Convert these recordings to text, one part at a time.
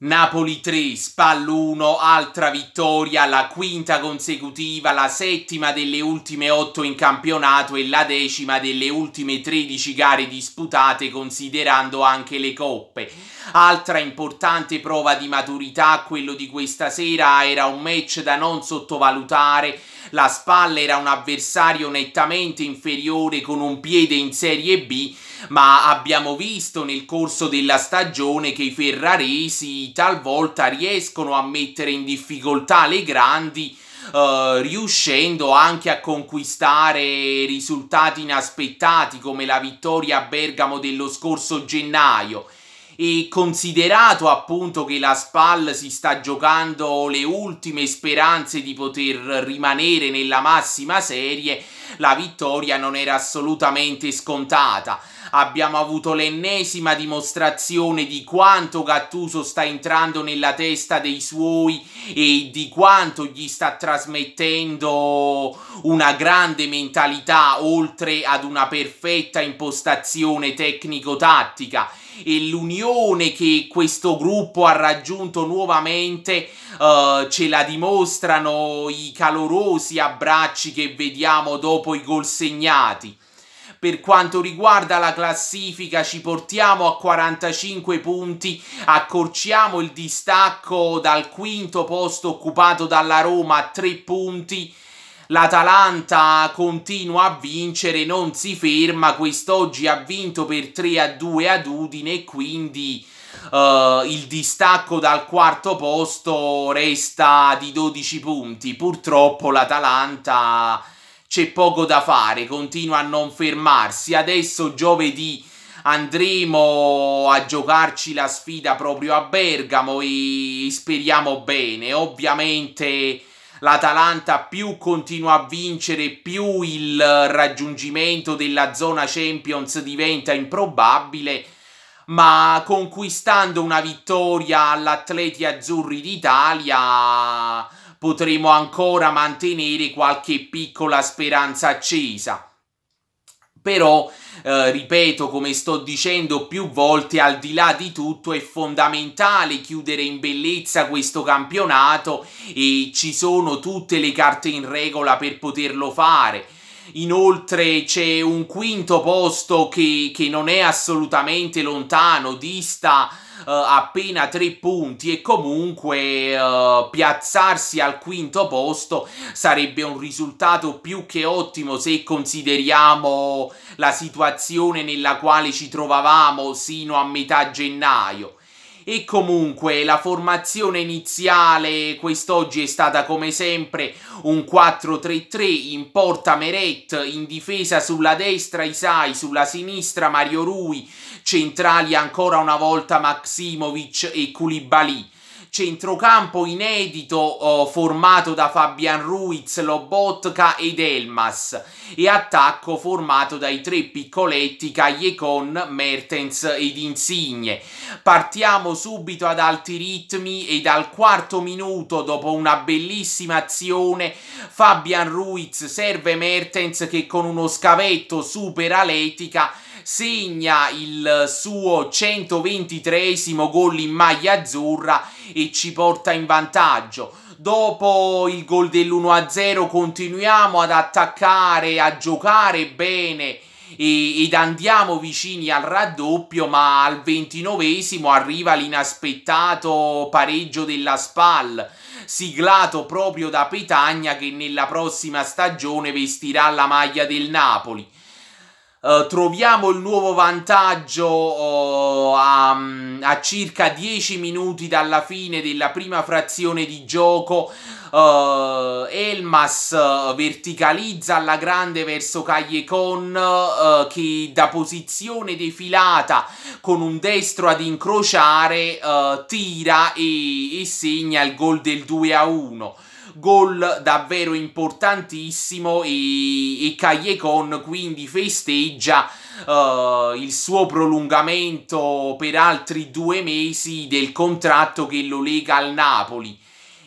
Napoli 3, Spal 1, altra vittoria, la quinta consecutiva, la settima delle ultime otto in campionato e la decima delle ultime 13 gare disputate considerando anche le coppe. Altra importante prova di maturità, quello di questa sera era un match da non sottovalutare la Spalla era un avversario nettamente inferiore con un piede in Serie B, ma abbiamo visto nel corso della stagione che i ferraresi talvolta riescono a mettere in difficoltà le grandi Uh, riuscendo anche a conquistare risultati inaspettati come la vittoria a Bergamo dello scorso gennaio e considerato appunto che la SPAL si sta giocando le ultime speranze di poter rimanere nella massima serie, la vittoria non era assolutamente scontata. Abbiamo avuto l'ennesima dimostrazione di quanto Gattuso sta entrando nella testa dei suoi e di quanto gli sta trasmettendo una grande mentalità oltre ad una perfetta impostazione tecnico-tattica e l'unione che questo gruppo ha raggiunto nuovamente uh, ce la dimostrano i calorosi abbracci che vediamo dopo i gol segnati. Per quanto riguarda la classifica ci portiamo a 45 punti, accorciamo il distacco dal quinto posto occupato dalla Roma a 3 punti, L'Atalanta continua a vincere, non si ferma, quest'oggi ha vinto per 3 a 2 ad Udine e quindi uh, il distacco dal quarto posto resta di 12 punti. Purtroppo l'Atalanta c'è poco da fare, continua a non fermarsi. Adesso giovedì andremo a giocarci la sfida proprio a Bergamo e speriamo bene. Ovviamente l'Atalanta più continua a vincere, più il raggiungimento della zona Champions diventa improbabile, ma conquistando una vittoria all'Atleti Azzurri d'Italia potremo ancora mantenere qualche piccola speranza accesa però eh, ripeto come sto dicendo più volte al di là di tutto è fondamentale chiudere in bellezza questo campionato e ci sono tutte le carte in regola per poterlo fare Inoltre c'è un quinto posto che, che non è assolutamente lontano, dista Uh, appena tre punti e comunque uh, piazzarsi al quinto posto sarebbe un risultato più che ottimo se consideriamo la situazione nella quale ci trovavamo sino a metà gennaio e comunque la formazione iniziale quest'oggi è stata come sempre un 4-3-3 in porta Meret, in difesa sulla destra Isai, sulla sinistra Mario Rui, centrali ancora una volta Maksimovic e Koulibaly centrocampo inedito oh, formato da Fabian Ruiz, Lobotka ed Elmas e attacco formato dai tre piccoletti Cagliecon, Mertens ed Insigne. Partiamo subito ad alti ritmi e dal quarto minuto dopo una bellissima azione Fabian Ruiz serve Mertens che con uno scavetto supera l'etica segna il suo 123 gol in maglia azzurra e ci porta in vantaggio. Dopo il gol dell'1-0 continuiamo ad attaccare, a giocare bene ed andiamo vicini al raddoppio, ma al ventinovesimo arriva l'inaspettato pareggio della SPAL, siglato proprio da Petagna che nella prossima stagione vestirà la maglia del Napoli. Eh, troviamo il nuovo vantaggio uh, a, a, circa 10 minuti dalla fine della prima frazione di gioco. Uh, Elmas verticalizza alla grande verso Callecon che da posizione defilata con un destro ad incrociare tira e, e segna il gol del 2 a 1 gol davvero importantissimo e, e Callecon quindi festeggia uh, il suo prolungamento per altri due mesi del contratto che lo lega al Napoli.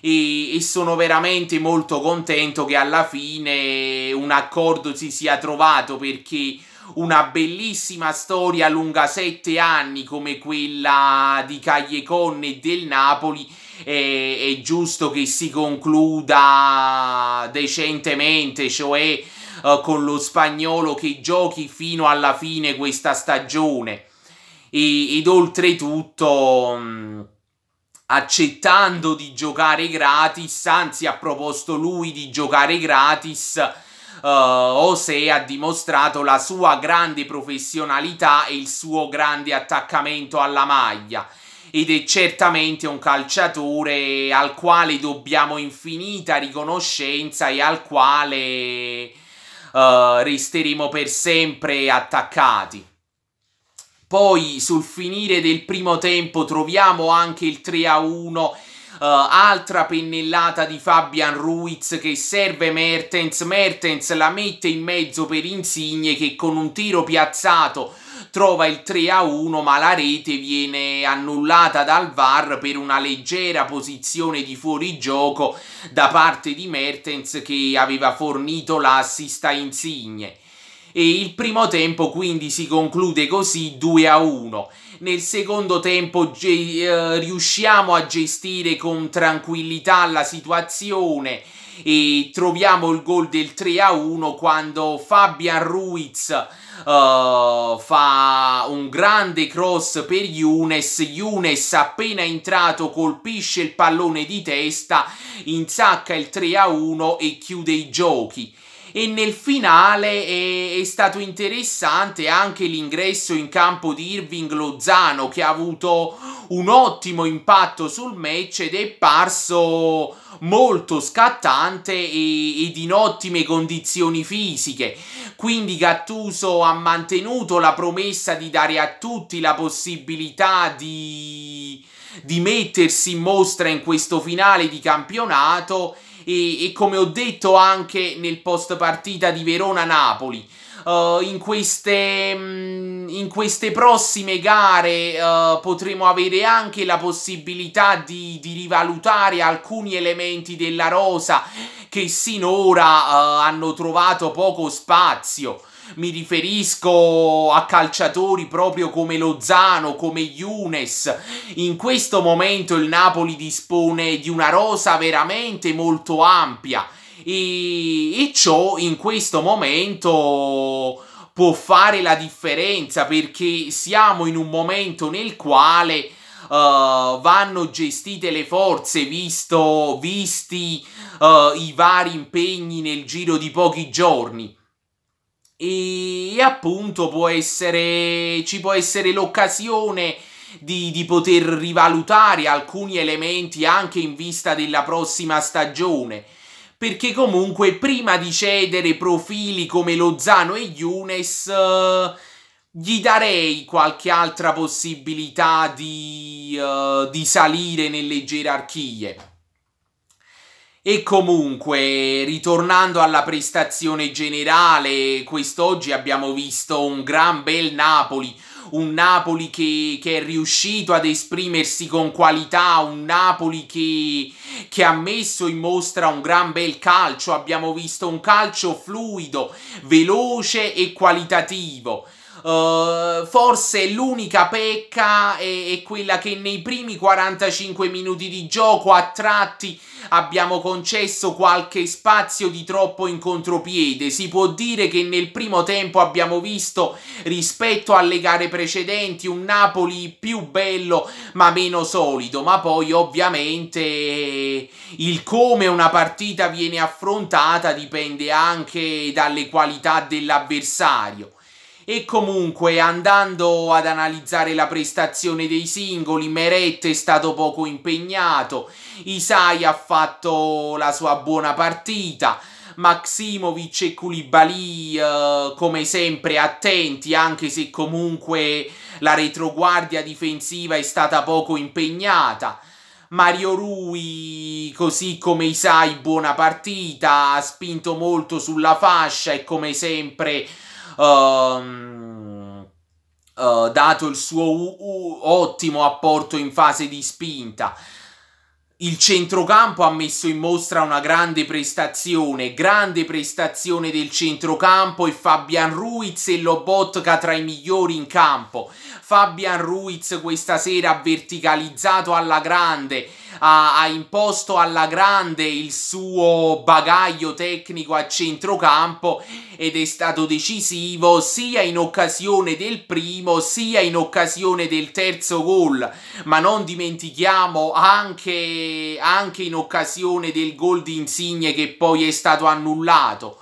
E, e, sono veramente molto contento che alla fine un accordo si sia trovato perché una bellissima storia lunga sette anni come quella di Cagliecon e del Napoli è, è giusto che si concluda decentemente, cioè uh, con lo spagnolo che giochi fino alla fine questa stagione e, ed oltretutto mh, mm, accettando di giocare gratis, anzi ha proposto lui di giocare gratis uh, o ha dimostrato la sua grande professionalità e il suo grande attaccamento alla maglia ed è certamente un calciatore al quale dobbiamo infinita riconoscenza e al quale uh, resteremo per sempre attaccati. Poi sul finire del primo tempo troviamo anche il 3 a 1 eh, altra pennellata di Fabian Ruiz che serve Mertens, Mertens la mette in mezzo per Insigne che con un tiro piazzato trova il 3 a 1 ma la rete viene annullata dal VAR per una leggera posizione di fuorigioco da parte di Mertens che aveva fornito l'assist a Insigne e il primo tempo quindi si conclude così 2 a 1 nel secondo tempo eh, riusciamo a gestire con tranquillità la situazione e troviamo il gol del 3 a 1 quando Fabian Ruiz uh, fa un grande cross per Younes Younes appena entrato colpisce il pallone di testa insacca il 3 a 1 e chiude i giochi e nel finale è, è stato interessante anche l'ingresso in campo di Irving Lozano che ha avuto un ottimo impatto sul match ed è parso molto scattante e, ed in ottime condizioni fisiche. Quindi Gattuso ha mantenuto la promessa di dare a tutti la possibilità di di mettersi in mostra in questo finale di campionato e, e come ho detto anche nel post partita di Verona-Napoli. Uh, in, queste, mm, in, queste, prossime gare uh, potremo avere anche la possibilità di, di, rivalutare alcuni elementi della rosa che sinora uh, hanno trovato poco spazio mi riferisco a calciatori proprio come Lozano, come Younes. In questo momento il Napoli dispone di una rosa veramente molto ampia e, e ciò in questo momento può fare la differenza perché siamo in un momento nel quale Uh, vanno gestite le forze visto, visti uh, i vari impegni nel giro di pochi giorni. E appunto può essere, ci può essere l'occasione di, di, poter rivalutare alcuni elementi anche in vista della prossima stagione. Perché comunque prima di cedere profili come Lozano e Younes, eh, gli darei qualche altra possibilità di, eh, di salire nelle gerarchie. E comunque, ritornando alla prestazione generale, quest'oggi abbiamo visto un gran bel Napoli, un Napoli che, che è riuscito ad esprimersi con qualità, un Napoli che, che, ha messo in mostra un gran bel calcio, abbiamo visto un calcio fluido, veloce e qualitativo. Eh, forse l'unica pecca è, è, quella che nei primi 45 minuti di gioco a tratti abbiamo concesso qualche spazio di troppo in contropiede. Si può dire che nel primo tempo abbiamo visto rispetto alle gare precedenti un Napoli più bello ma meno solido, ma poi ovviamente eh, il come una partita viene affrontata dipende anche dalle qualità dell'avversario. E comunque, andando ad analizzare la prestazione dei singoli, Meret è stato poco impegnato, Isai ha fatto la sua buona partita, Maximovic e Koulibaly eh, come sempre attenti anche se comunque la retroguardia difensiva è stata poco impegnata. Mario Rui, così come Isai, buona partita, ha spinto molto sulla fascia e come sempre um, uh, dato il suo u- u- ottimo apporto in fase di spinta. Il centrocampo ha messo in mostra una grande prestazione, grande prestazione del centrocampo e Fabian Ruiz e Lobotka tra i migliori in campo. Fabian Ruiz questa sera ha verticalizzato alla grande, ha, ha imposto alla grande il suo bagaglio tecnico a centrocampo ed è stato decisivo sia in occasione del primo sia in occasione del terzo gol, ma non dimentichiamo anche, anche in occasione del gol di Insigne che poi è stato annullato.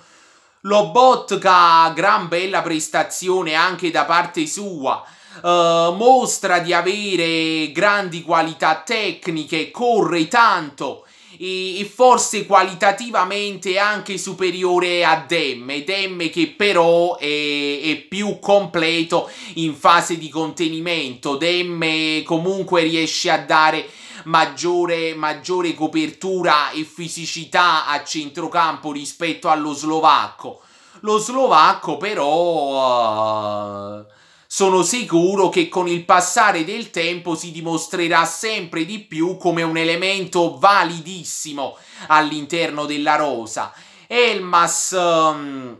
Lobotka, gran bella prestazione anche da parte sua uh, mostra di avere grandi qualità tecniche, corre tanto e, e forse qualitativamente anche superiore a Demme, Demme che però è, è, più completo in fase di contenimento, Demme comunque riesce a dare maggiore, maggiore copertura e fisicità a centrocampo rispetto allo slovacco. Lo slovacco però... Uh sono sicuro che con il passare del tempo si dimostrerà sempre di più come un elemento validissimo all'interno della rosa. Elmas um,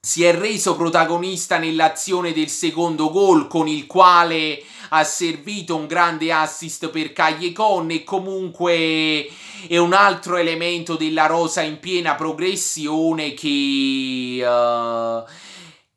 si è reso protagonista nell'azione del secondo gol con il quale ha servito un grande assist per Cagliecon e comunque è un altro elemento della rosa in piena progressione che... Uh,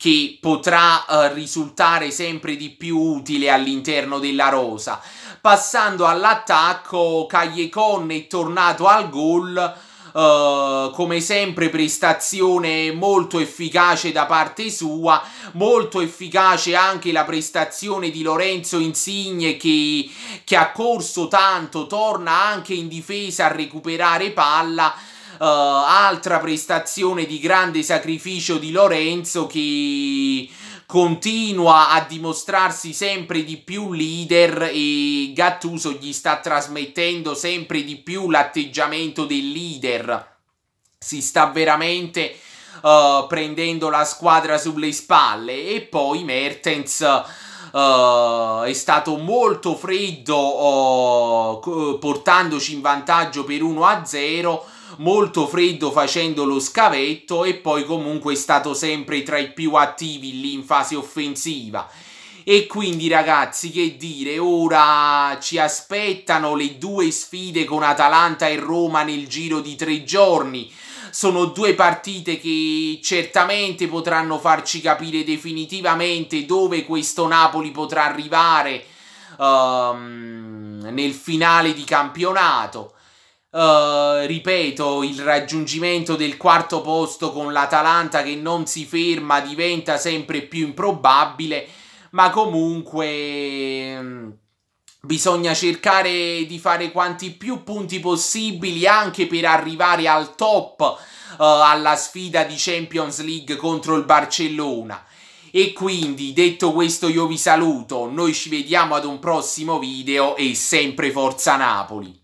che potrà eh, risultare sempre di più utile all'interno della rosa. Passando all'attacco, Cagliecon è tornato al gol. Uh, come sempre prestazione molto efficace da parte sua, molto efficace anche la prestazione di Lorenzo Insigne che, che ha corso tanto, torna anche in difesa a recuperare palla uh, altra prestazione di grande sacrificio di Lorenzo che continua a dimostrarsi sempre di più leader e Gattuso gli sta trasmettendo sempre di più l'atteggiamento del leader. Si sta veramente uh, prendendo la squadra sulle spalle e poi Mertens Uh, è stato molto freddo uh, portandoci in vantaggio per 1-0 molto freddo facendo lo scavetto e poi comunque è stato sempre tra i più attivi lì in fase offensiva. E quindi ragazzi che dire, ora ci aspettano le due sfide con Atalanta e Roma nel giro di tre giorni. Sono due partite che certamente potranno farci capire definitivamente dove questo Napoli potrà arrivare um, nel finale di campionato. Eh, ripeto, il raggiungimento del quarto posto con l'Atalanta che non si ferma diventa sempre più improbabile, ma comunque ehm, bisogna cercare di fare quanti più punti possibili anche per arrivare al top uh, alla sfida di Champions League contro il Barcellona. E quindi, detto questo, io vi saluto, noi ci vediamo ad un prossimo video e sempre Forza Napoli!